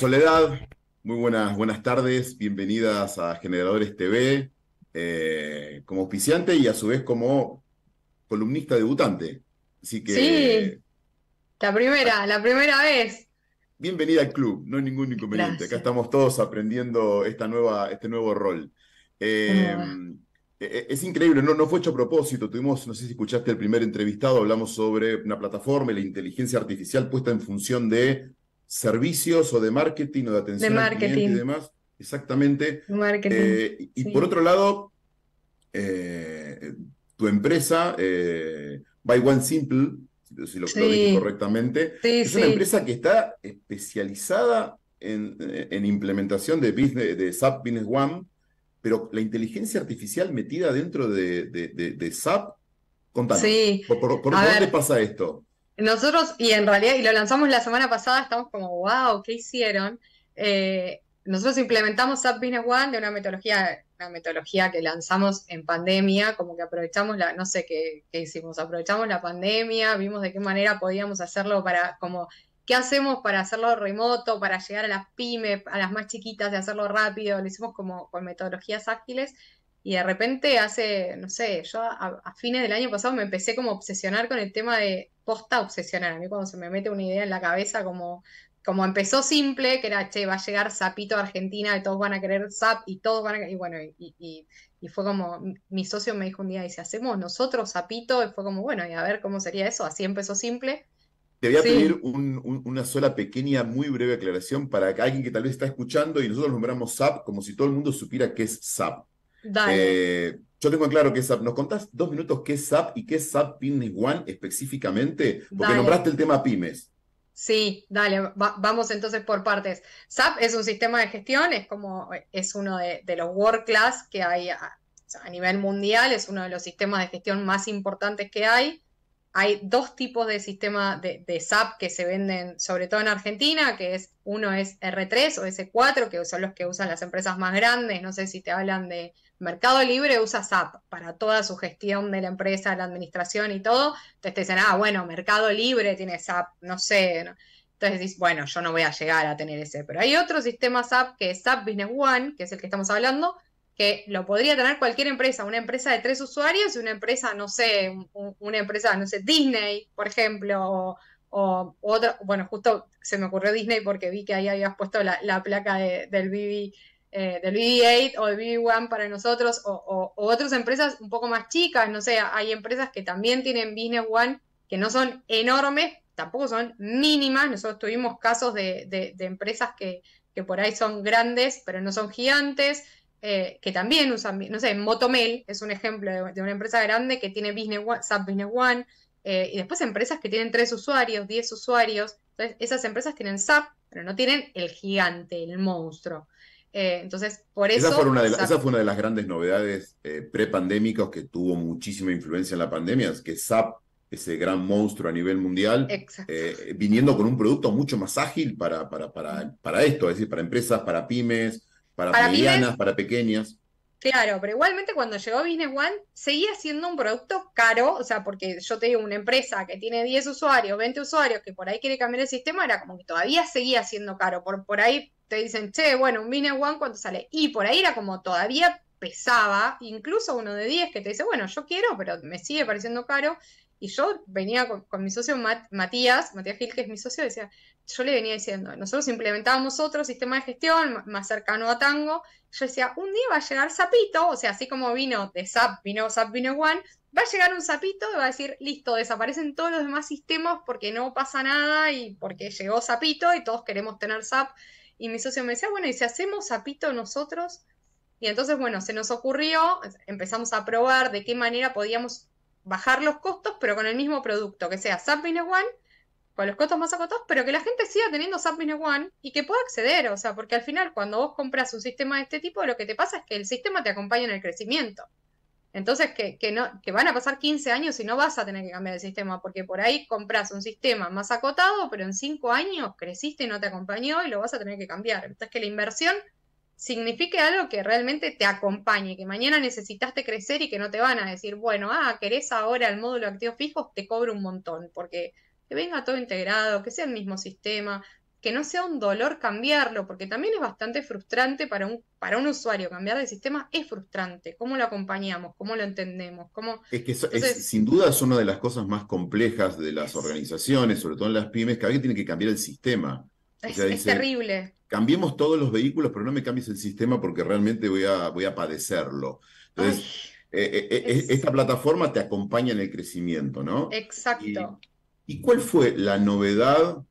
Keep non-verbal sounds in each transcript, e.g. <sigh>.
Soledad, muy buenas, buenas tardes, bienvenidas a Generadores TV, eh, como auspiciante y a su vez como columnista debutante. Así que. Sí, la primera, la primera vez. Bienvenida al club, no hay ningún inconveniente. Acá estamos todos aprendiendo esta nueva, este nuevo rol. Eh, e, e, es increíble, no, no fue hecho a propósito. Tuvimos, no sé si escuchaste el primer entrevistado, hablamos sobre una plataforma y la inteligencia artificial puesta en función de servicios o de marketing o de atención de marketing. Al cliente y demás. Exactamente. Eh, y por otro lado, eh, tu empresa, eh, By One Simple, si lo, correctamente, es una empresa que está especializada en, implementación de, de SAP Business One, pero la inteligencia artificial metida dentro de, de, de, SAP, contame, ¿por, qué por dónde pasa esto? Nosotros, y en realidad, y lo lanzamos la semana pasada, estamos como, wow, ¿qué hicieron? Eh, nosotros implementamos SAP Business One de una metodología, una metodología que lanzamos en pandemia, como que aprovechamos la, no sé qué, qué hicimos, aprovechamos la pandemia, vimos de qué manera podíamos hacerlo para, como, ¿qué hacemos para hacerlo remoto, para llegar a las pymes, a las más chiquitas, de hacerlo rápido? Lo hicimos como con metodologías ágiles y de repente hace, no sé, yo a, fines del año pasado me empecé como a obsesionar con el tema de posta obsesionar. A mí cuando se me mete una idea en la cabeza como, como empezó simple, que era, che, va a llegar Zapito a Argentina y todos van a querer Zap y todos van a querer, y bueno, y, fue como, mi socio me dijo un día, dice, hacemos nosotros Zapito, y fue como, bueno, y a ver cómo sería eso, así empezó simple. Te voy a pedir una sola pequeña, muy breve aclaración para que alguien que tal vez está escuchando y nosotros nombramos SAP como si todo el mundo supiera qué es SAP. Dale. Eh, yo tengo claro que es SAP. ¿Nos contás dos minutos qué es SAP y qué es SAP Business One específicamente? Porque nombraste el tema pymes. Sí, dale, vamos entonces por partes. SAP es un sistema de gestión, es como es uno de, los world class que hay a, nivel mundial, es uno de los sistemas de gestión más importantes que hay. Hay dos tipos de sistema de, de SAP que se venden, sobre todo en Argentina, que es uno es R3 o S4, que son los que usan las empresas más grandes. No sé si te hablan de Mercado Libre usa SAP para toda su gestión de la empresa, la administración y todo. Entonces te dicen, ah, bueno, Mercado Libre tiene SAP, no sé. Entonces dices, bueno, yo no voy a llegar a tener ese. Pero hay otro sistema SAP que es SAP Business One, que es el que estamos hablando, que lo podría tener cualquier empresa, una empresa de tres usuarios y una empresa, no sé, una empresa, no sé, Disney, por ejemplo, o, otro. bueno, justo se me ocurrió Disney porque vi que ahí habías puesto la, placa del BB eh, del BB8 o del BB1 para nosotros, o, otras empresas un poco más chicas, no sé, hay empresas que también tienen Business One que no son enormes, tampoco son mínimas, nosotros tuvimos casos de, de, empresas que, que, por ahí son grandes, pero no son gigantes, eh, que también usan, no sé, Motomel es un ejemplo de, una empresa grande que tiene Business One, SAP Business One, eh, y después empresas que tienen tres usuarios, diez usuarios, entonces esas empresas tienen SAP, pero no tienen el gigante, el monstruo. Eh, entonces, por eso... Esa fue una de, las grandes novedades eh, prepandémicas que tuvo muchísima influencia en la pandemia, es que SAP, ese gran monstruo a nivel mundial, eh, viniendo con un producto mucho más ágil para, para, para, esto, es decir, para empresas, para pymes, para, medianas, para pequeñas. Claro, pero igualmente cuando llegó Business One seguía siendo un producto caro, o sea, porque yo te digo, una empresa que tiene 10 usuarios, 20 usuarios, que por ahí quiere cambiar el sistema, era como que todavía seguía siendo caro, por, por ahí te dicen, che, bueno, un Vine One, ¿cuánto sale? Y por ahí era como todavía pesaba, incluso uno de 10 que te dice, bueno, yo quiero, pero me sigue pareciendo caro. Y yo venía con, mi socio Matías, Matías Gil, que es mi socio, decía, yo le venía diciendo, nosotros implementábamos otro sistema de gestión más cercano a Tango. Yo decía, un día va a llegar Zapito, o sea, así como vino de SAP, vino Zap, vino One, va a llegar un Zapito y va a decir, listo, desaparecen todos los demás sistemas porque no pasa nada y porque llegó Zapito y todos queremos tener Zap. Y mi socio me decía, bueno, ¿y si hacemos Zapito nosotros? Y entonces, bueno, se nos ocurrió, empezamos a probar de qué manera podíamos bajar los costos, pero con el mismo producto, que sea SAP One, con los costos más acotados, pero que la gente siga teniendo SAP One y que pueda acceder, o sea, porque al final cuando vos compras un sistema de este tipo, lo que te pasa es que el sistema te acompaña en el crecimiento. Entonces, que, que, no, que van a pasar 15 años y no vas a tener que cambiar el sistema, porque por ahí compras un sistema más acotado, pero en 5 años creciste y no te acompañó y lo vas a tener que cambiar. Entonces, que la inversión signifique algo que realmente te acompañe, que mañana necesitaste crecer y que no te van a decir, bueno, ah, querés ahora el módulo de activos fijos, te cobro un montón, porque que venga todo integrado, que sea el mismo sistema, que no sea un dolor cambiarlo, porque también es bastante frustrante para un, para un usuario cambiar de sistema, es frustrante. ¿Cómo lo acompañamos? ¿Cómo lo entendemos? ¿Cómo... Es que sin duda es una de las cosas más complejas de las organizaciones, sobre todo en las pymes, que alguien tiene que cambiar el sistema. Es, terrible. Cambiemos todos los vehículos, pero no me cambies el sistema porque realmente voy a, voy a padecerlo. Entonces, eh, eh, eh, esta plataforma te acompaña en el crecimiento, ¿no? Exacto. y cuál fue la novedad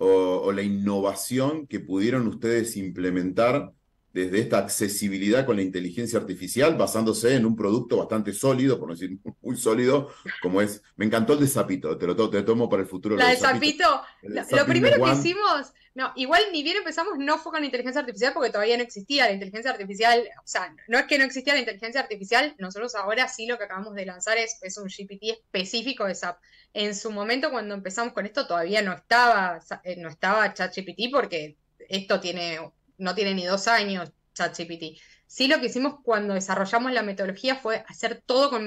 o, la innovación que pudieron ustedes implementar desde esta accesibilidad con la inteligencia artificial, basándose en un producto bastante sólido, por no decir <laughs> muy sólido, como es. Me encantó el de Zapito, te lo tomo para el futuro. La de Zapito, lo, primero que hicimos, no, igual ni bien empezamos, no fue con inteligencia artificial porque todavía no existía la inteligencia artificial, o sea, no es que no existía la inteligencia artificial, nosotros ahora sí lo que acabamos de lanzar es, un GPT específico de SAP. En su momento cuando empezamos con esto todavía no estaba, eh, no estaba ChatGPT porque esto tiene no tiene ni dos años ChatGPT. Sí, lo que hicimos cuando desarrollamos la metodología fue hacer todo con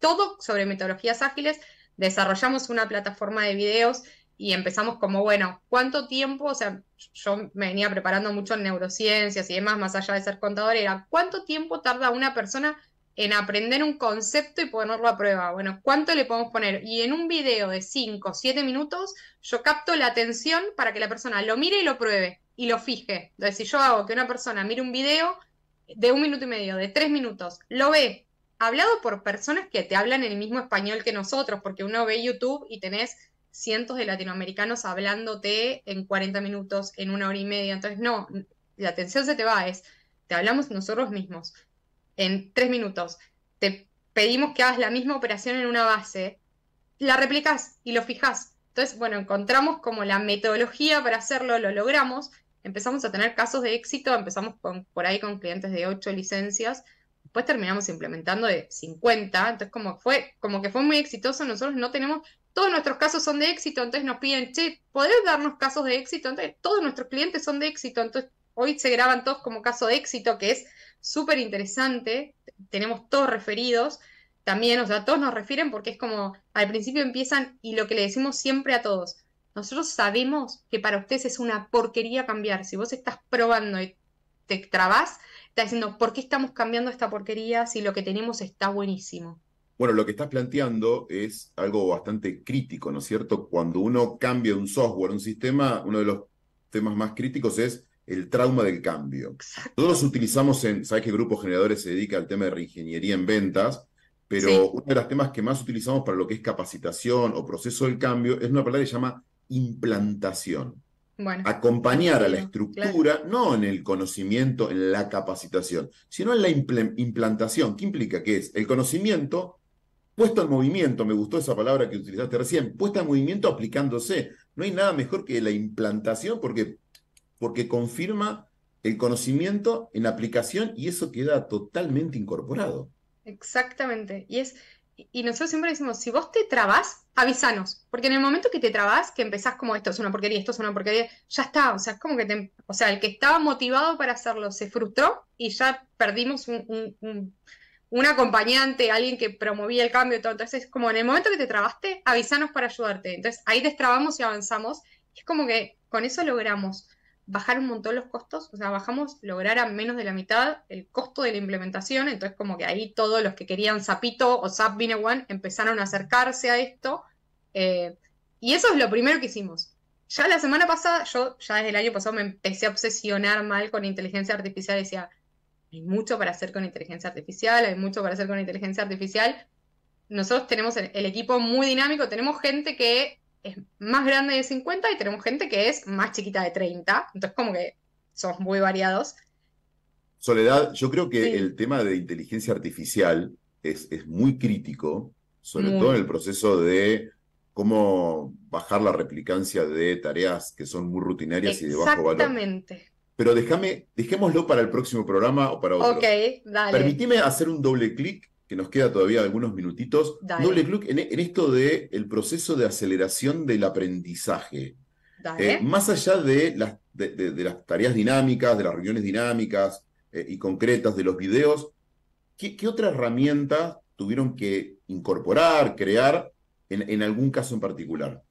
todo sobre metodologías ágiles. Desarrollamos una plataforma de videos y empezamos como, bueno, ¿cuánto tiempo? O sea, yo me venía preparando mucho en neurociencias y demás, más allá de ser contador, era ¿cuánto tiempo tarda una persona en aprender un concepto y ponerlo a prueba? Bueno, ¿cuánto le podemos poner? Y en un video de 5 o 7 minutos, yo capto la atención para que la persona lo mire y lo pruebe y lo fije. Entonces, si yo hago que una persona mire un video de un minuto y medio, de tres minutos, lo ve hablado por personas que te hablan en el mismo español que nosotros, porque uno ve YouTube y tenés cientos de latinoamericanos hablándote en 40 minutos, en una hora y media. Entonces, no, la atención se te va, es, te hablamos nosotros mismos en tres minutos, te pedimos que hagas la misma operación en una base, la replicas y lo fijas. Entonces, bueno, encontramos como la metodología para hacerlo, lo logramos, empezamos a tener casos de éxito, empezamos con, por ahí con clientes de 8 licencias, después terminamos implementando de 50, entonces como, fue, como que fue muy exitoso, nosotros no tenemos, todos nuestros casos son de éxito, entonces nos piden, che, ¿podés darnos casos de éxito? Entonces todos nuestros clientes son de éxito, entonces hoy se graban todos como caso de éxito, que es súper interesante, tenemos todos referidos, también, o sea, todos nos refieren porque es como al principio empiezan y lo que le decimos siempre a todos, nosotros sabemos que para ustedes es una porquería cambiar. Si vos estás probando y te trabas, estás diciendo, ¿por qué estamos cambiando esta porquería si lo que tenemos está buenísimo? Bueno, lo que estás planteando es algo bastante crítico, ¿no es cierto? Cuando uno cambia un software, un sistema, uno de los temas más críticos es el trauma del cambio. Todos utilizamos en, sabes qué grupo generadores se dedica al tema de reingeniería en ventas, pero uno de los temas que más utilizamos para lo que es capacitación o proceso del cambio es una palabra que se llama implantación. Bueno, acompañar a la estructura, no en el conocimiento, en la capacitación, sino en la implantación. ¿Qué implica? ¿Qué es? El conocimiento puesto en movimiento, me gustó esa palabra que utilizaste recién, puesta en movimiento aplicándose. No hay nada mejor que la implantación porque, porque confirma el conocimiento en aplicación y eso queda totalmente incorporado. Exactamente. Y es, y nosotros siempre decimos, si vos te trabas, avísanos, porque en el momento que te trabas, que empezás como esto es una porquería, esto es una porquería, ya está, o sea, es como que o sea, el que estaba motivado para hacerlo se frustró y ya perdimos un, un, acompañante, alguien que promovía el cambio y todo, entonces es como en el momento que te trabaste, avisanos para ayudarte, entonces ahí destrabamos y avanzamos, y es como que con eso logramos bajar un montón los costos, o sea, bajamos, lograr a menos de la mitad el costo de la implementación, entonces como que ahí todos los que querían Zapito o Zap One empezaron a acercarse a esto, eh, y eso es lo primero que hicimos. Ya la semana pasada, yo ya desde el año pasado me empecé a obsesionar mal con inteligencia artificial, decía, hay mucho para hacer con inteligencia artificial, hay mucho para hacer con inteligencia artificial. Nosotros tenemos el equipo muy dinámico, tenemos gente que es más grande de 50 y tenemos gente que es más chiquita de 30. Entonces, como que somos muy variados. Soledad, yo creo que el tema de inteligencia artificial es, es muy crítico, sobre todo en el proceso de cómo bajar la replicancia de tareas que son muy rutinarias y de bajo valor. Exactamente. Pero déjame, dejémoslo para el próximo programa o para otro. Ok, dale. Permitime hacer un doble clic que nos queda todavía algunos minutitos, doble click en, esto del el proceso de aceleración del aprendizaje. Eh, más allá de las, de, las, tareas dinámicas, de las reuniones dinámicas eh, y concretas, de los videos, ¿qué, otra herramienta tuvieron que incorporar, crear en, algún caso en particular?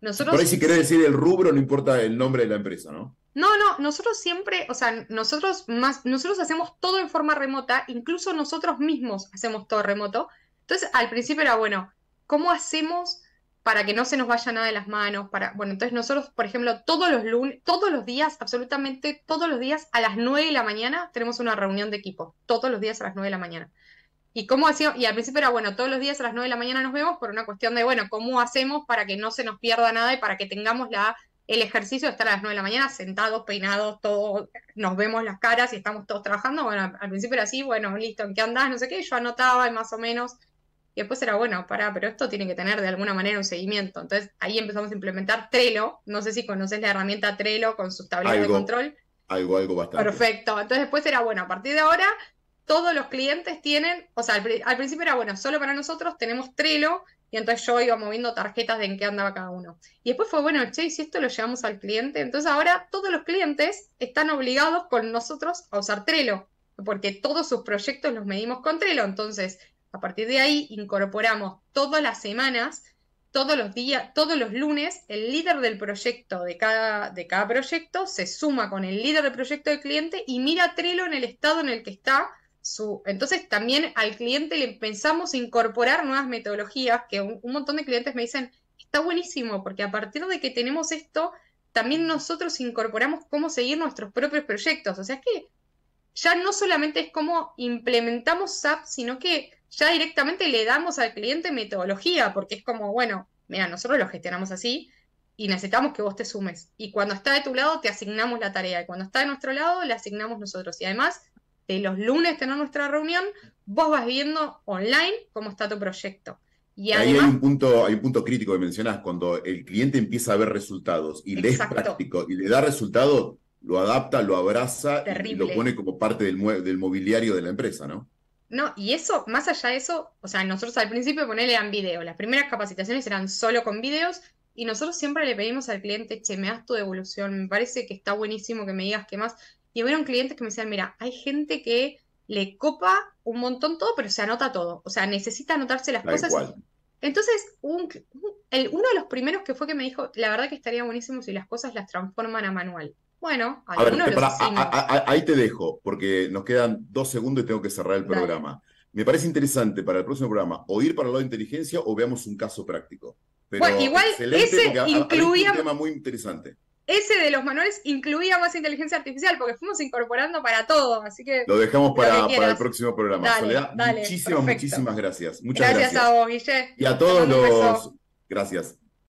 Por ahí si querés decir el rubro, no importa el nombre de la empresa, ¿no? No, no, nosotros siempre, o sea, nosotros más, nosotros hacemos todo en forma remota, incluso nosotros mismos hacemos todo remoto. Entonces, al principio era bueno, ¿cómo hacemos para que no se nos vaya nada de las manos? Para, bueno, entonces nosotros, por ejemplo, todos los lunes, todos los días, absolutamente todos los días a las 9 de la mañana tenemos una reunión de equipo, todos los días a las 9 de la mañana. ¿Y cómo Y al principio era, bueno, todos los días a las 9 de la mañana nos vemos por una cuestión de, bueno, ¿cómo hacemos para que no se nos pierda nada y para que tengamos la el ejercicio de estar a las 9 de la mañana sentados, peinados, todos, nos vemos las caras y estamos todos trabajando. Bueno, al principio era así, bueno, listo, ¿en qué andás? No sé qué, yo anotaba y más o menos. Y después era, bueno, pará, pero esto tiene que tener de alguna manera un seguimiento. Entonces ahí empezamos a implementar Trello. No sé si conoces la herramienta Trello con sus tablero de control. Algo, algo bastante. Perfecto. Entonces después era, bueno, a partir de ahora todos los clientes tienen, o sea, al, al principio era, bueno, solo para nosotros tenemos Trello y entonces yo iba moviendo tarjetas de en qué andaba cada uno. Y después fue, bueno, che, si esto lo llevamos al cliente, entonces ahora todos los clientes están obligados con nosotros a usar Trello, porque todos sus proyectos los medimos con Trello. Entonces, a partir de ahí, incorporamos todas las semanas todos los días, todos los lunes, el líder del proyecto de cada, de cada proyecto se suma con el líder del proyecto del cliente y mira Trello en el estado en el que está entonces también al cliente le pensamos incorporar nuevas metodologías que un, montón de clientes me dicen, está buenísimo, porque a partir de que tenemos esto, también mm. nosotros incorporamos cómo seguir nuestros propios proyectos. O sea, es que ya no solamente es cómo implementamos SAP, sino que ya directamente le damos al cliente metodología, porque es como, bueno, mira, nosotros lo gestionamos así y necesitamos que vos te sumes. Y cuando está de tu lado, te asignamos la tarea. Y cuando está de nuestro lado, la asignamos nosotros. Y además, de los lunes tenemos nuestra reunión, vos vas viendo online cómo está tu proyecto. Y Ahí hay un, punto, hay un punto crítico que mencionas, cuando el cliente empieza a ver resultados y le es práctico y le da resultado, lo adapta, lo abraza y lo pone como parte del, del mobiliario de la empresa, ¿no? No, y eso, más allá de eso, o sea, nosotros al principio ponele en video, las primeras capacitaciones eran solo con videos y nosotros siempre le pedimos al cliente, che, me das tu devolución, me parece que está buenísimo que me digas qué más. Y hubieron clientes que me decían, mira, hay gente que le copa un montón todo, pero se anota todo. O sea, necesita anotarse las cosas. Entonces, un, uno de los primeros que fue que me dijo, la verdad que estaría buenísimo si las cosas las transforman a manual. Bueno, a ahí te dejo, porque nos quedan dos segundos y tengo que cerrar el programa. Me parece interesante para el próximo programa o ir para el lado de inteligencia o veamos un caso práctico. Pero igual ese incluía... un tema muy interesante ese de los manuales incluía más inteligencia artificial, porque fuimos incorporando para todo, así que... Lo dejamos para, el próximo programa. muchísimas, muchísimas gracias. Muchas gracias, gracias. a vos, Guille. Y a todos los... Gracias.